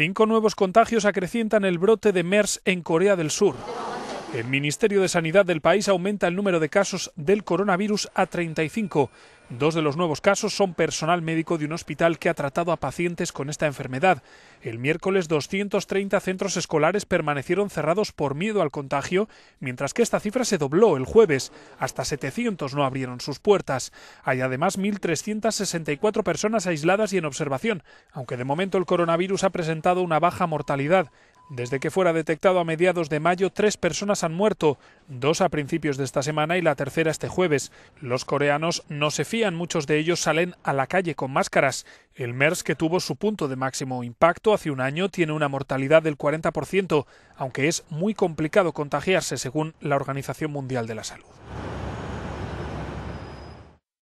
Cinco nuevos contagios acrecientan el brote de MERS en Corea del Sur. El Ministerio de Sanidad del país aumenta el número de casos del coronavirus a 35. Dos de los nuevos casos son personal médico de un hospital que ha tratado a pacientes con esta enfermedad. El miércoles 230 centros escolares permanecieron cerrados por miedo al contagio, mientras que esta cifra se dobló el jueves. Hasta 700 no abrieron sus puertas. Hay además 1.364 personas aisladas y en observación, aunque de momento el coronavirus ha presentado una baja mortalidad. Desde que fuera detectado a mediados de mayo, tres personas han muerto, dos a principios de esta semana y la tercera este jueves. Los coreanos no se fían, muchos de ellos salen a la calle con máscaras. El MERS, que tuvo su punto de máximo impacto hace un año, tiene una mortalidad del 40%, aunque es muy complicado contagiarse según la Organización Mundial de la Salud.